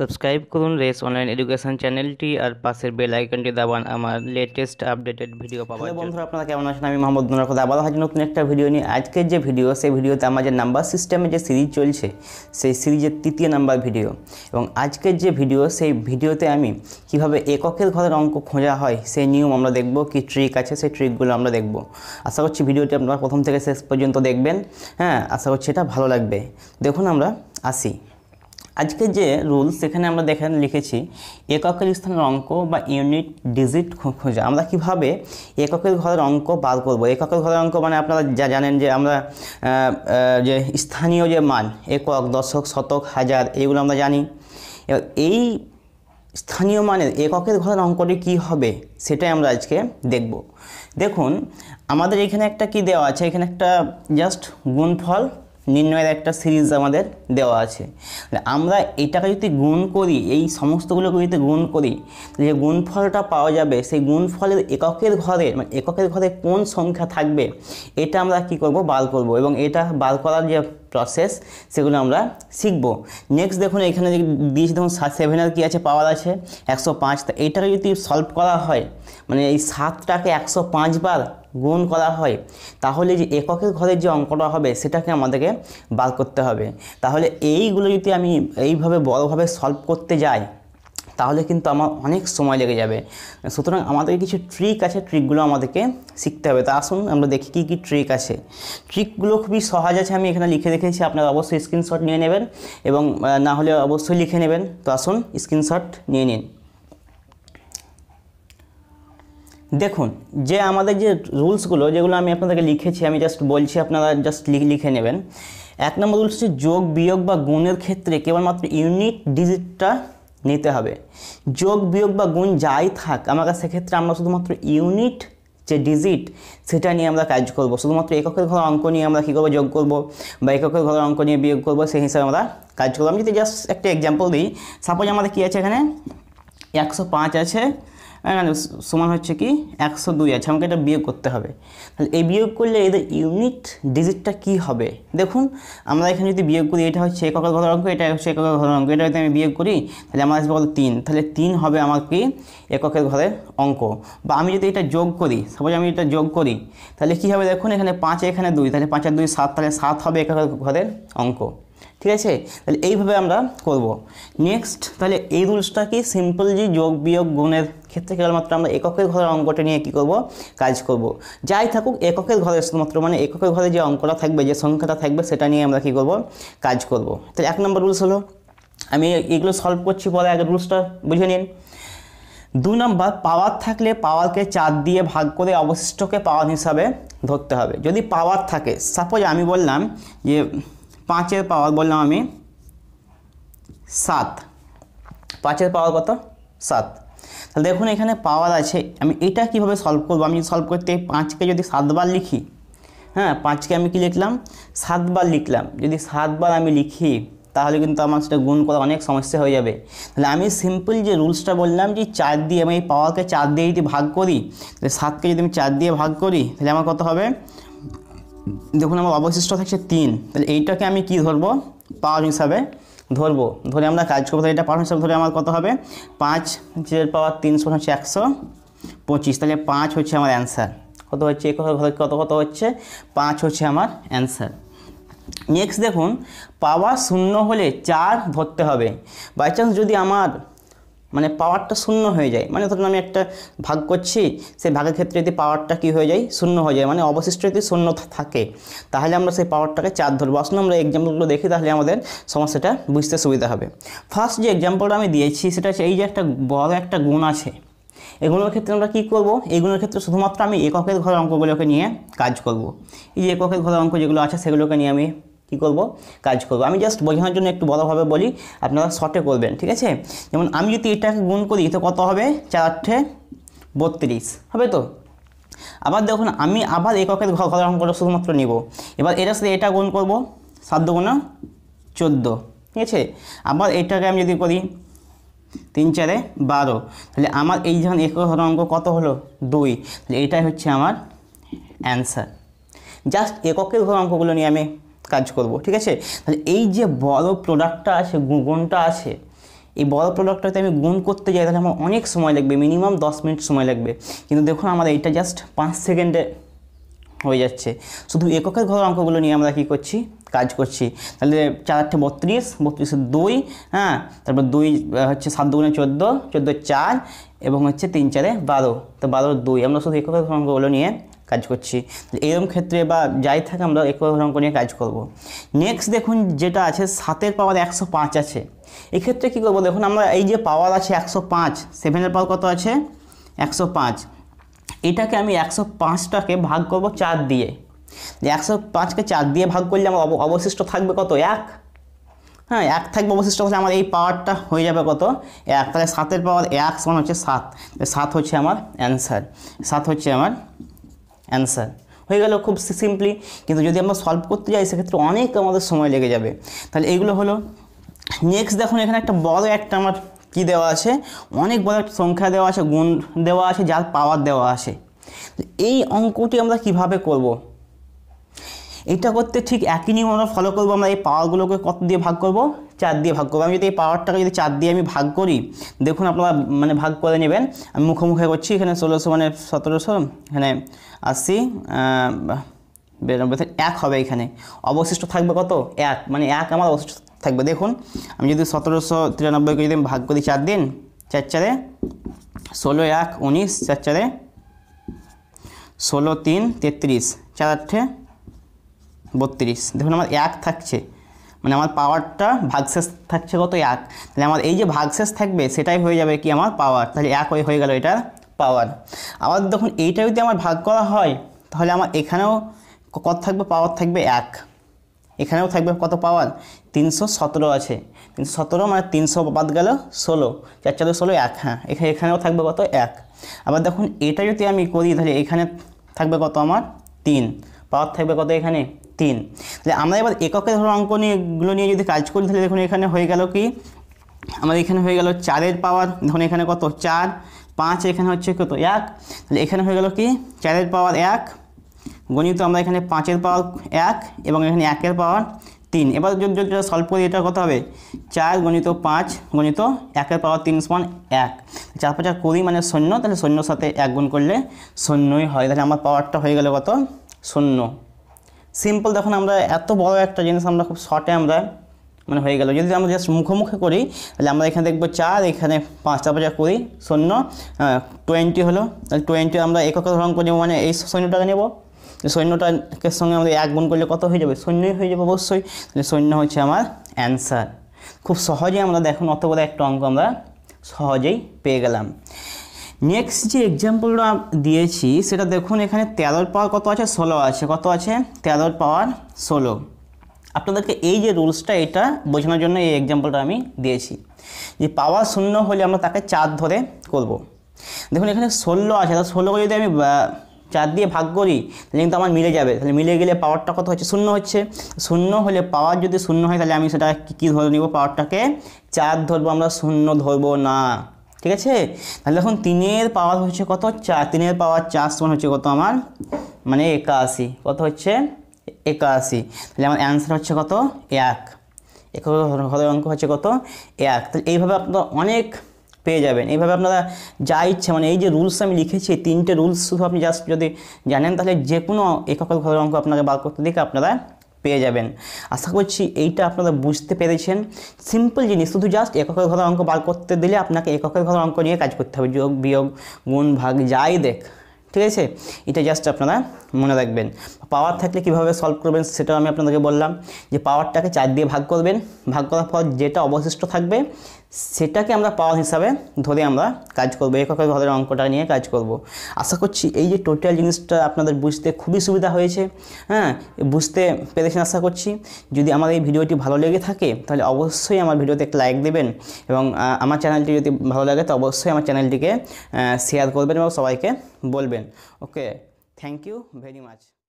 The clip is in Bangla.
সাবস্ক্রাইব করুন রেস অনলাইন এডুকেশন চ্যানেলটি আর পাশের বেল আইকনটি দাবান আমার লেটেস্ট আপডেটেড ভিডিও পাবেন হ্যালো বন্ধুরা আপনারা কেমন আছেন আমি মোহাম্মদ নুরাক আবার হাজির নতুন একটা ভিডিও নিয়ে আজকের যে ভিডিও সেই ভিডিওতে আমার যে নাম্বার সিস্টেমে যে সিরিজ চলছে সেই সিরিজের তৃতীয় নাম্বার ভিডিও এবং আজকের যে ভিডিও সেই ভিডিওতে আমি কিভাবে এককের ঘরের অঙ্ক খোঁজা হয় সেই নিয়ম আমরা দেখব কি ট্রিক আছে সেই ট্রিকগুলো আমরা দেখব আশা করছি ভিডিওটি আপনারা প্রথম থেকে শেষ পর্যন্ত দেখবেন হ্যাঁ আশা করছি এটা ভালো লাগবে দেখুন আমরা আসি আজকে যে রুল সেখানে আমরা দেখেন লিখেছি এককের স্থানের অঙ্ক বা ইউনিট ডিজিট খোঁজা আমরা কিভাবে এককের ঘরের অঙ্ক বার করব এককের ঘরের অঙ্ক মানে আপনারা যা জানেন যে আমরা যে স্থানীয় যে মান একক দশক শতক হাজার এগুলো আমরা জানি এবার এই স্থানীয় মানের এককের ঘরের অঙ্কটি কি হবে সেটাই আমরা আজকে দেখব দেখুন আমাদের এখানে একটা কি দেওয়া আছে এখানে একটা জাস্ট গুণফল নির্ণয়ের একটা সিরিজ আমাদের দেওয়া আছে আমরা এটাকে যদি গুণ করি এই সমস্তগুলোকে যদি গুণ করি যে গুণফলটা পাওয়া যাবে সেই গুণফলের এককের ঘরে মানে এককের ঘরে কোন সংখ্যা থাকবে এটা আমরা কি করব বার করব এবং এটা বার করার যে প্রসেস সেগুলো আমরা শিখবো নেক্সট দেখুন এখানে দিয়েছি দেখুন সেভেনের কী আছে পাওয়ার আছে একশো পাঁচ তা এইটাকে যদি সলভ করা হয় মানে এই সাতটাকে একশো পাঁচবার গুণ করা হয় তাহলে যে এককের ঘরের যে অঙ্কটা হবে সেটাকে আমাদেরকে বার করতে হবে তাহলে এইগুলো যদি আমি এইভাবে বড়োভাবে সলভ করতে যাই তাহলে কিন্তু আমার অনেক সময় লেগে যাবে সুতরাং আমাদের কিছু ট্রিক আছে ট্রিকগুলো আমাদেরকে শিখতে হবে তা আসুন আমরা দেখি কী কী ট্রিক আছে ট্রিকগুলো খুবই সহজ আছে আমি এখানে লিখে রেখেছি আপনারা অবশ্যই স্ক্রিনশট নিয়ে নেবেন এবং না হলে অবশ্যই লিখে নেবেন তো আসুন স্ক্রিনশট নিয়ে নিন দেখুন যে আমাদের যে রুলসগুলো যেগুলো আমি আপনাদেরকে লিখেছি আমি জাস্ট বলছি আপনারা জাস্ট লিখে নেবেন এক নম্বর রুলস হচ্ছে যোগ বিয়োগ বা গুণের ক্ষেত্রে কেবলমাত্র ইউনিট ডিজিটটা নিতে হবে যোগ বিয়োগ বা গুণ যাই থাক আমাকে সেক্ষেত্রে আমরা শুধুমাত্র ইউনিট যে ডিজিট সেটা নিয়ে আমরা কাজ করব শুধুমাত্র এককের ঘর অঙ্ক নিয়ে আমরা কী করবো যোগ করব বা এককের ঘর অঙ্ক নিয়ে বিয়োগ করব সেই হিসাবে আমরা কাজ করবো আমি যদি জাস্ট একটা এক্সাম্পল দিই সাপোজ আমাদের কী আছে এখানে একশো পাঁচ আছে হ্যাঁ, মানে সমান হচ্ছে কি একশো দুই আছে আমাকে এটা বিয়োগ করতে হবে তাহলে এই বিয়োগ করলে এদের ইউনিট ডিজিটটা কি হবে দেখুন আমরা এখানে যদি বিয়োগ করি এটা হচ্ছে একক ঘর অঙ্ক এটা হচ্ছে একক ঘর অঙ্ক এটা যদি আমি বিয়োগ করি তাহলে আমার আসবে বলো তিন তাহলে তিন হবে আমার কি এককের ঘরের অঙ্ক বা আমি যদি এটা যোগ করি সাপোজ আমি এটা যোগ করি তাহলে কি হবে দেখুন এখানে পাঁচ এখানে দুই তাহলে পাঁচ আর দুই সাত তাহলে সাত হবে এককের ঘরের অঙ্ক ঠিক আছে তাহলে এইভাবে আমরা করব নেক্সট তাহলে এই রুলসটা কি সিম্পল যে যোগ বিয়োগ গুণের ক্ষেত্রে কেবলমাত্র আমরা এককের ঘরের অঙ্কটা নিয়ে কি করব কাজ করব যাই থাকুক এককের ঘরে শুধুমাত্র মানে এককের ঘরে যে অঙ্কটা থাকবে যে সংখ্যাটা থাকবে সেটা নিয়ে আমরা কি করব কাজ করব তাহলে এক নম্বর রুলস হলো আমি এগুলো সলভ করছি পরে আগে রুলসটা বুঝে নিন দু নম্বর পাওয়ার থাকলে পাওয়ারকে চার দিয়ে ভাগ করে অবশিষ্টকে পাওয়ার হিসাবে ধরতে হবে যদি পাওয়ার থাকে সাপোজ আমি বললাম যে পাঁচের পাওয়ার বললাম আমি সাত পাঁচের পাওয়ার কত সাত তাহলে দেখুন এখানে পাওয়ার আছে আমি এটা কিভাবে সলভ করবো আমি সলভ করতে পাঁচকে যদি সাতবার লিখি হ্যাঁ পাঁচকে আমি কি লিখলাম সাতবার লিখলাম যদি সাতবার আমি লিখি তাহলে কিন্তু আমার সেটা গুণ করা অনেক সমস্যা হয়ে যাবে তাহলে আমি সিম্পল যে রুলসটা বললাম যে চার দিয়ে আমি এই পাওয়ারকে চার দিয়ে যদি ভাগ করি তাহলে সাতকে যদি আমি চার দিয়ে ভাগ করি তাহলে আমার কত হবে দেখুন আমার অবশিষ্ট থাকছে তিন তাহলে এইটাকে আমি কি ধরবো পাওয়ার হিসাবে ধরবো ধরে আমরা কাজ করবো তাহলে এটা পাওয়ার হিসাবে ধরে আমার কত হবে পাঁচ পাঁচের পাওয়ার তিনশো হচ্ছে একশো পঁচিশ তাহলে পাঁচ হচ্ছে আমার অ্যান্সার কত হচ্ছে কত কত হচ্ছে পাঁচ হচ্ছে আমার অ্যান্সার নেক্সট দেখুন পাওয়ার শূন্য হলে চার ধরতে হবে বাই চান্স যদি আমার মানে পাওয়ারটা শূন্য হয়ে যায় মানে ধরুন আমি একটা ভাগ করছি সেই ভাগের ক্ষেত্রে যদি পাওয়ারটা কি হয়ে যায় শূন্য হয়ে যায় মানে অবশিষ্ট যদি শূন্য থাকে তাহলে আমরা সেই পাওয়ারটাকে চার ধরবো আসলে আমরা এক্সাম্পলগুলো দেখি তাহলে আমাদের সমস্যাটা বুঝতে সুবিধা হবে ফার্স্ট যে এক্সাম্পলটা আমি দিয়েছি সেটা হচ্ছে এই যে একটা বড় একটা গুণ আছে এগুলোর ক্ষেত্রে আমরা কী করব এগুলোর ক্ষেত্রে শুধুমাত্র আমি এককের ঘরের অঙ্কগুলোকে নিয়ে কাজ করব এই যে এককের ঘরের অঙ্ক যেগুলো আছে সেগুলোকে নিয়ে আমি কি করব কাজ করব আমি জাস্ট বোঝানোর জন্য একটু ভালোভাবে বলি আপনারা শর্টে করবেন ঠিক আছে যেমন আমি যদি এটাকে গুণ করি তো কত হবে চারটে বত্রিশ হবে তো আবার দেখুন আমি আবার এককের ঘর ঘর অঙ্কটা শুধুমাত্র নিব এবার এটার সাথে এটা গুণ করব সাত গুণা চোদ্দো ঠিক আছে আবার এটাকে আমি যদি করি তিন চারে বারো তাহলে আমার এই যখন একক অঙ্ক কত হলো দুই তাহলে এটাই হচ্ছে আমার অ্যান্সার জাস্ট এককের ঘর অঙ্কগুলো নিয়ে আমি কাজ করব ঠিক আছে তাহলে এই যে বড় প্রোডাক্টটা আছে গুণটা আছে এই বড় প্রোডাক্টটাতে আমি গুণ করতে যাই তাহলে আমার অনেক সময় লাগবে মিনিমাম দশ মিনিট সময় লাগবে কিন্তু দেখুন আমার এটা জাস্ট পাঁচ সেকেন্ডে হয়ে যাচ্ছে শুধু এককের ঘর অঙ্কগুলো নিয়ে আমরা কী করছি কাজ করছি তাহলে চার আটটা বত্রিশ বত্রিশে দুই হ্যাঁ তারপর দুই হচ্ছে সাত দুগুণে চোদ্দো চোদ্দো চার এবং হচ্ছে তিন চারে বারো তো বারো দুই আমরা শুধু এককের ঘর অঙ্কগুলো নিয়ে কাজ করছি এরম ক্ষেত্রে বা যাই থাকে আমরা এক অঙ্ক নিয়ে কাজ করব। নেক্সট দেখুন যেটা আছে সাতের পাওয়ার একশো পাঁচ আছে এক্ষেত্রে কী করবো দেখুন আমরা এই যে পাওয়ার আছে একশো পাঁচ সেভেনের পাওয়ার কত আছে একশো পাঁচ এটাকে আমি একশো পাঁচটাকে ভাগ করব চার দিয়ে একশো পাঁচকে চার দিয়ে ভাগ করলে আমার অবশিষ্ট থাকবে কত এক হ্যাঁ এক থাকবে অবশিষ্ট হচ্ছে আমার এই পাওয়ারটা হয়ে যাবে কত এক তাহলে সাতের পাওয়ার এক সমান হচ্ছে সাত সাত হচ্ছে আমার অ্যান্সার সাত হচ্ছে আমার অ্যান্সার হয়ে গেল খুব সিম্পলি কিন্তু যদি আমরা সলভ করতে যাই সেক্ষেত্রে অনেক আমাদের সময় লেগে যাবে তাহলে এইগুলো হলো নেক্সট দেখুন এখানে একটা বড় একটা আমার কী দেওয়া আছে অনেক বড় একটা সংখ্যা দেওয়া আছে গুণ দেওয়া আছে যার পাওয়ার দেওয়া আছে এই অঙ্কটি আমরা কিভাবে করব এটা করতে ঠিক একই নিয়ম আমরা ফলো করবো আমরা এই পাওয়ারগুলোকে কত দিয়ে ভাগ করব চার দিয়ে ভাগ করবো আমি যদি এই পাওয়ারটাকে যদি চার দিয়ে আমি ভাগ করি দেখুন আপনারা মানে ভাগ করে নেবেন আমি মুখোমুখি করছি এখানে ষোলোশো মানে সতেরোশো এখানে আশি বিরানব্বই এক হবে এখানে অবশিষ্ট থাকবে কত এক মানে এক আমার অবশিষ্ট থাকবে দেখুন আমি যদি সতেরোশো তিরানব্বইকে যদি আমি ভাগ করি চার দিন চার চারে ষোলো এক উনিশ চার চারে ষোলো তিন তেত্রিশ চার আটে বত্রিশ দেখুন আমার এক থাকছে মানে আমার পাওয়ারটা ভাগশেষ থাকছে কত এক তাহলে আমার এই যে ভাগশেষ থাকবে সেটাই হয়ে যাবে কি আমার পাওয়ার তাহলে এক হয়ে হয়ে গেল এটার পাওয়ার আবার দেখুন এইটা যদি আমার ভাগ করা হয় তাহলে আমার এখানেও কত থাকবে পাওয়ার থাকবে এক এখানেও থাকবে কত পাওয়ার তিনশো সতেরো আছে তিনশো সতেরো মানে তিনশো বাদ গেল ষোলো চার চারো ষোলো এক হ্যাঁ এখানে এখানেও থাকবে কত এক আবার দেখুন এটা যদি আমি করি তাহলে এখানে থাকবে কত আমার তিন পাওয়ার থাকবে কত এখানে তিন তাহলে আমরা এবার এককের ধরো অঙ্ক নিয়েগুলো নিয়ে যদি কাজ করি তাহলে দেখুন এখানে হয়ে গেল কি আমাদের এখানে হয়ে গেল চারের পাওয়ার ধরুন এখানে কত চার পাঁচ এখানে হচ্ছে কত এক তাহলে এখানে হয়ে গেল কি চারের পাওয়ার এক গণিত আমরা এখানে পাঁচের পাওয়ার এক এবং এখানে একের পাওয়ার তিন এবার যদি যেটা সলভ করি এটা কত হবে চার গণিত পাঁচ গণিত একের পাওয়ার তিন সমান এক চার পাঁচ করি মানে শূন্য তাহলে শূন্যর সাথে এক গুণ করলে শূন্যই হয় তাহলে আমার পাওয়ারটা হয়ে গেল কত শূন্য সিম্পল দেখুন আমরা এত বড় একটা জিনিস আমরা খুব শর্টে আমরা মানে হয়ে গেল যদি আমরা জাস্ট মুখোমুখি করি তাহলে আমরা এখানে দেখবো চার এখানে পাঁচ তারপর করি শূন্য টোয়েন্টি হলো তাহলে টোয়েন্টি আমরা একক ধরন করি মানে এই সৈন্যটাকে নেব সৈন্যটাকে সঙ্গে আমাদের এক গুণ করলে কত হয়ে যাবে সৈন্যই হয়ে যাবে অবশ্যই তাহলে সৈন্য হচ্ছে আমার অ্যান্সার খুব সহজেই আমরা দেখুন অত বড় একটা অঙ্ক আমরা সহজেই পেয়ে গেলাম নেক্সট যে এক্সাম্পলটা দিয়েছি সেটা দেখুন এখানে তেরোর পাওয়ার কত আছে ষোলো আছে কত আছে তেরোর পাওয়ার ষোলো আপনাদেরকে এই যে রুলসটা এটা বোঝানোর জন্য এই এক্সাম্পলটা আমি দিয়েছি যে পাওয়ার শূন্য হলে আমরা তাকে চার ধরে করব। দেখুন এখানে ষোলো আছে তাহলে ষোলোকে যদি আমি চার দিয়ে ভাগ করি তাহলে কিন্তু আমার মিলে যাবে তাহলে মিলে গেলে পাওয়ারটা কত হচ্ছে শূন্য হচ্ছে শূন্য হলে পাওয়ার যদি শূন্য হয় তাহলে আমি সেটা কী ধরে নিব পাওয়ারটাকে চার ধরবো আমরা শূন্য ধরবো না ঠিক আছে তাহলে দেখুন তিনের পাওয়ার হচ্ছে কত চার তিনের পাওয়ার চার সমান হচ্ছে কত আমার মানে একাশি কত হচ্ছে একাশি তাহলে আমার অ্যান্সার হচ্ছে কত এক একক অঙ্ক হচ্ছে কত এক তাহলে এইভাবে আপনারা অনেক পেয়ে যাবেন এইভাবে আপনারা যা ইচ্ছে মানে এই যে রুলস আমি লিখেছি তিনটে রুলস শুধু আপনি জাস্ট যদি জানেন তাহলে যে কোনো এককের ঘরের অঙ্ক আপনাকে বার করতে দিকে আপনারা পেয়ে যাবেন আশা করছি এইটা আপনারা বুঝতে পেরেছেন সিম্পল জিনিস শুধু জাস্ট এককের ঘরের অঙ্ক বার করতে দিলে আপনাকে এককের ঘরের অঙ্ক নিয়ে কাজ করতে হবে যোগ বিয়োগ গুণ ভাগ যাই দেখ ঠিক আছে এটা জাস্ট আপনারা মনে রাখবেন পাওয়ার থাকলে কিভাবে সলভ করবেন সেটাও আমি আপনাদেরকে বললাম যে পাওয়ারটাকে চার দিয়ে ভাগ করবেন ভাগ করার পর যেটা অবশিষ্ট থাকবে সেটাকে আমরা পাওয়ার হিসাবে ধরে আমরা কাজ করব একক ঘরের অঙ্কটা নিয়ে কাজ করব আশা করছি এই যে টোটাল জিনিসটা আপনাদের বুঝতে খুবই সুবিধা হয়েছে হ্যাঁ বুঝতে পেরেছেন আশা করছি যদি আমার এই ভিডিওটি ভালো লেগে থাকে তাহলে অবশ্যই আমার ভিডিওতে একটা লাইক দেবেন এবং আমার চ্যানেলটি যদি ভালো লাগে তো অবশ্যই আমার চ্যানেলটিকে শেয়ার করবেন এবং সবাইকে বলবেন okay thank you very much